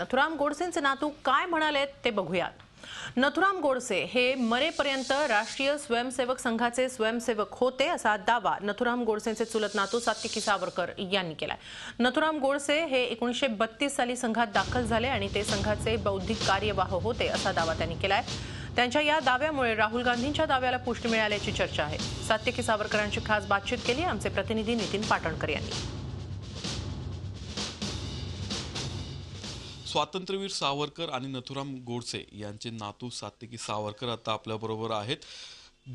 नथुराम गोडसेंचे नातू काय म्हणालेत ते बघूयात नथुराम गोडसे हे मरेपर्यंत राष्ट्रीय स्वयंसेवक संघाचे स्वयंसेवक होते असा दावा नथुराम गोडसेंचे चुलत नातू सात्विकी सावरकर यांनी केलाय नथुराम गोडसे हे एकोणीसशे बत्तीस साली संघात दाखल झाले आणि ते संघाचे बौद्धिक कार्यवाह होते असा दावा त्यांनी केलाय त्यांच्या या दाव्यामुळे राहुल गांधींच्या दाव्याला पुष्टी मिळाल्याची चर्चा आहे सात्विकी सावरकरांची खास बातचीत केली आमचे प्रतिनिधी नितीन पाटणकर यांनी स्वातंत्र्यवीर सावरकर आणि नथुराम गोडसे यांचे नातू सात्विकी सावरकर आता आपल्याबरोबर आहेत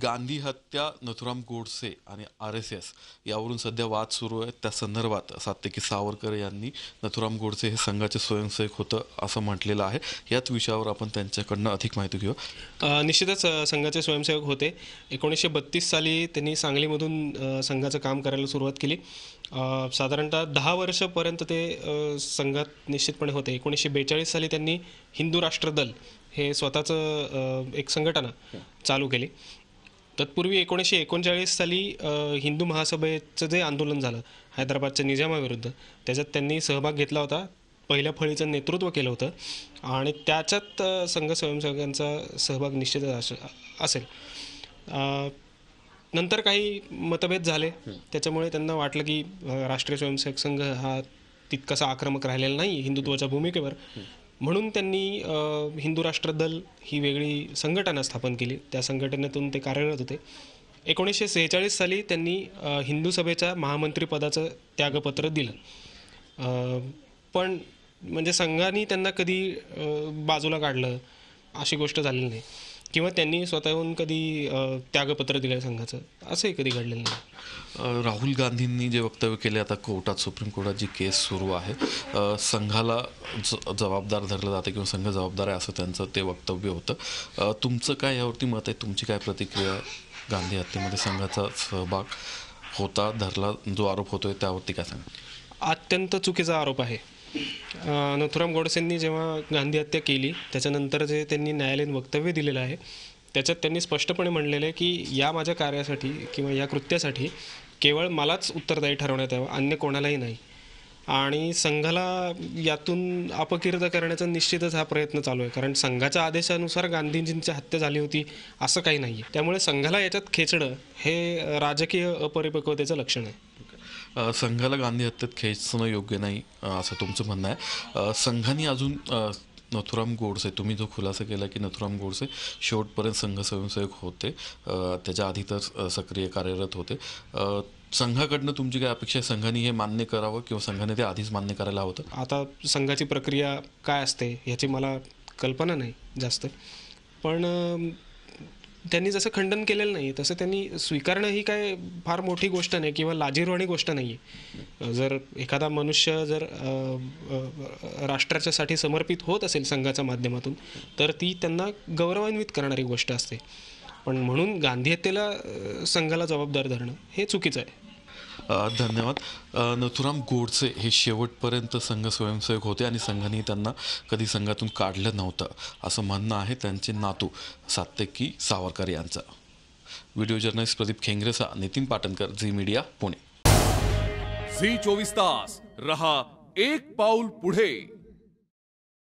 गांधी हत्या नथुराम गोडसे आणि आर एस एस यावरून सध्या वाद सुरू आहेत त्या संदर्भात सात्यकी सावरकर यांनी नथुराम गोडसे हे संघाचे स्वयंसेवक होतं असं म्हटलेलं आहे याच विषयावर आपण त्यांच्याकडनं अधिक माहिती घेऊ निश्चितच संघाचे स्वयंसेवक होते एकोणीसशे बत्तीस साली त्यांनी सांगलीमधून संघाचं काम करायला सुरुवात केली साधारणतः दहा वर्षपर्यंत ते संघात निश्चितपणे होते एकोणीसशे बेचाळीस साली त्यांनी हिंदू राष्ट्रदल हे स्वतःचं एक संघटना चालू केली तत्पूर्वी एकोणीसशे एकोणचाळीस साली हिंदू महासभेचं जे आंदोलन झालं हैदराबादच्या निजामाविरुद्ध त्याच्यात त्यांनी सहभाग घेतला होता पहिल्या फळीचं नेतृत्व केलं होतं आणि त्याच्यात संघ स्वयंसेवकांचा सहभाग निश्चित असेल नंतर काही मतभेद झाले त्याच्यामुळे त्यांना वाटलं की राष्ट्रीय स्वयंसेवक संघ हा तितकासा आक्रमक राहिलेला नाही हिंदुत्वाच्या भूमिकेवर म्हणून त्यांनी हिंदू राष्ट्र दल ही वेगळी संघटना स्थापन केली त्या संघटनेतून ते कार्यरत होते एकोणीसशे सेहेचाळीस साली त्यांनी हिंदू सभेच्या महामंत्रीपदाचं त्यागपत्र दिलं पण म्हणजे संघाने त्यांना कधी बाजूला काढलं अशी गोष्ट झालेली नाही किंवा त्यांनी स्वतःहून कधी त्यागपत्र दिलं संघाचं असंही कधी घडलेलं नाही राहुल गांधींनी जे वक्तव्य केले आता कोर्टात सुप्रीम कोर्टात जी केस सुरू आहे संघाला जबाबदार धरलं जातं किंवा संघ जबाबदार आहे असं त्यांचं ते वक्तव्य होतं तुमचं काय यावरती मत आहे तुमची काय प्रतिक्रिया गांधी हत्येमध्ये संघाचा सहभाग होता धरला जो आरोप होतोय त्यावरती काय सांगा अत्यंत चुकीचा आरोप आहे नथुराम गोडसेंनी जेव्हा गांधी हत्या केली त्याच्यानंतर जे त्यांनी न्यायालयीन वक्तव्य दिलेलं आहे त्याच्यात त्यांनी स्पष्टपणे म्हणलेलं आहे की या माझ्या कार्यासाठी किंवा या कृत्यासाठी केवळ मलाच उत्तरदायी ठरवण्यात यावं अन्य कोणालाही नाही आणि संघाला यातून अपकीर्द करण्याचा निश्चितच हा प्रयत्न चालू आहे कारण संघाच्या आदेशानुसार गांधीजींची हत्या झाली होती असं काही नाही आहे त्यामुळे संघाला याच्यात खेचणं हे राजकीय अपरिपक्वतेचं लक्षण आहे संघाला गांधी हत्येत खेचणं योग्य नाही असं तुमचं म्हणणं आहे संघाने अजून नथुराम गोडसे तुम्ही जो खुलासा केला की नथुराम गोडसे शेवटपर्यंत संघ स्वयंसेवक होते त्याच्या आधी तर सक्रिय कार्यरत होते संघाकडनं तुमची काय अपेक्षा आहे संघाने हे मान्य करावं किंवा संघाने ते आधीच मान्य करायला हवं होतं आता संघाची प्रक्रिया काय असते याची मला कल्पना नाही जास्त पण त्यांनी जसं खंडन केलेलं नाही तसं त्यांनी स्वीकारणं ही काय फार मोठी गोष्ट नाही किंवा लाजीरवाणी गोष्ट नाही आहे जर एखादा मनुष्य जर राष्ट्राच्यासाठी समर्पित होत असेल संघाच्या माध्यमातून तर ती त्यांना गौरवान्वित करणारी गोष्ट असते पण म्हणून गांधी हत्येला संघाला जबाबदार धरणं हे चुकीचं आहे धन्यवाद नथुराम गोडसे हे शेवटपर्यंत संघ स्वयंसेवक होते आणि संघाने त्यांना कधी संघातून काढलं नव्हतं असं म्हणणं आहे त्यांचे नातू सात्यकी सावरकर यांचा व्हिडिओ जर्नलिस्ट प्रदीप खेंगरेसा Nitin Patankar Zee media Pune Zee चोवीस तास रहा एक पाऊल पुढे